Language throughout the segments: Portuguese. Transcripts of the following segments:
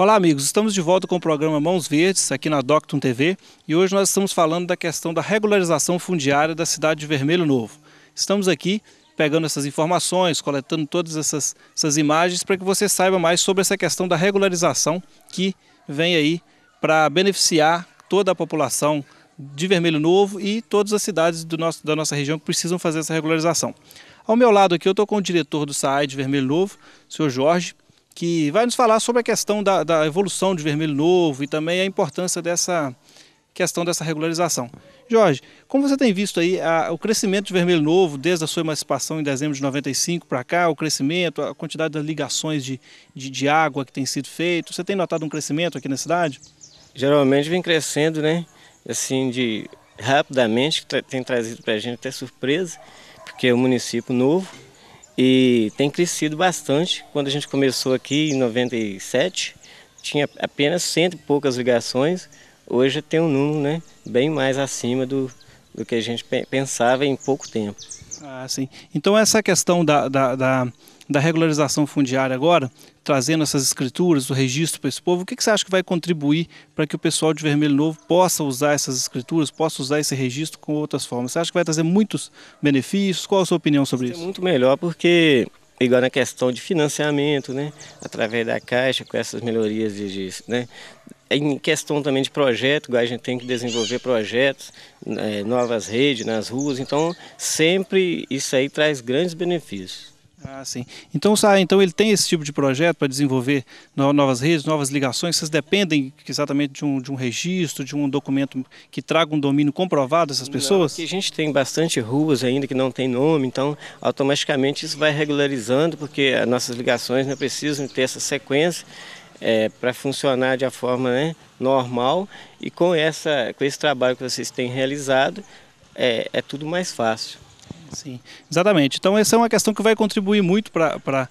Olá, amigos. Estamos de volta com o programa Mãos Verdes aqui na Doctum TV e hoje nós estamos falando da questão da regularização fundiária da cidade de Vermelho Novo. Estamos aqui pegando essas informações, coletando todas essas, essas imagens para que você saiba mais sobre essa questão da regularização que vem aí para beneficiar toda a população de Vermelho Novo e todas as cidades nosso, da nossa região que precisam fazer essa regularização. Ao meu lado aqui eu estou com o diretor do SAE de Vermelho Novo, o senhor Jorge que vai nos falar sobre a questão da, da evolução de vermelho novo e também a importância dessa questão dessa regularização. Jorge, como você tem visto aí a, o crescimento de Vermelho Novo desde a sua emancipação em dezembro de 95 para cá, o crescimento, a quantidade das ligações de, de, de, água que tem sido feito, você tem notado um crescimento aqui na cidade? Geralmente vem crescendo, né? Assim, de rapidamente, que tem trazido para a gente até surpresa, porque é um município novo, e tem crescido bastante. Quando a gente começou aqui em 97, tinha apenas cento e poucas ligações. Hoje tem um número né, bem mais acima do, do que a gente pensava em pouco tempo. Ah, sim. Então essa questão da, da, da da regularização fundiária agora, trazendo essas escrituras, o registro para esse povo, o que, que você acha que vai contribuir para que o pessoal de Vermelho Novo possa usar essas escrituras, possa usar esse registro com outras formas? Você acha que vai trazer muitos benefícios? Qual a sua opinião sobre isso? É muito melhor porque igual na questão de financiamento, né? Através da Caixa, com essas melhorias de, né? Em questão também de projeto, a gente tem que desenvolver projetos, é, novas redes nas ruas, então sempre isso aí traz grandes benefícios. Ah, sim. Então, sabe? então ele tem esse tipo de projeto para desenvolver novas redes, novas ligações, vocês dependem exatamente de um, de um registro, de um documento que traga um domínio comprovado dessas pessoas? Não, a gente tem bastante ruas ainda que não tem nome, então automaticamente isso vai regularizando, porque as nossas ligações né, precisam ter essa sequência é, para funcionar de uma forma né, normal e com, essa, com esse trabalho que vocês têm realizado, é, é tudo mais fácil. Sim, exatamente. Então essa é uma questão que vai contribuir muito para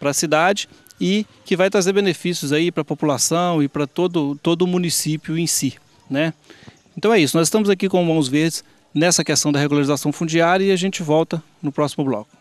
a cidade e que vai trazer benefícios aí para a população e para todo, todo o município em si, né? Então é isso, nós estamos aqui com mãos verdes nessa questão da regularização fundiária e a gente volta no próximo bloco.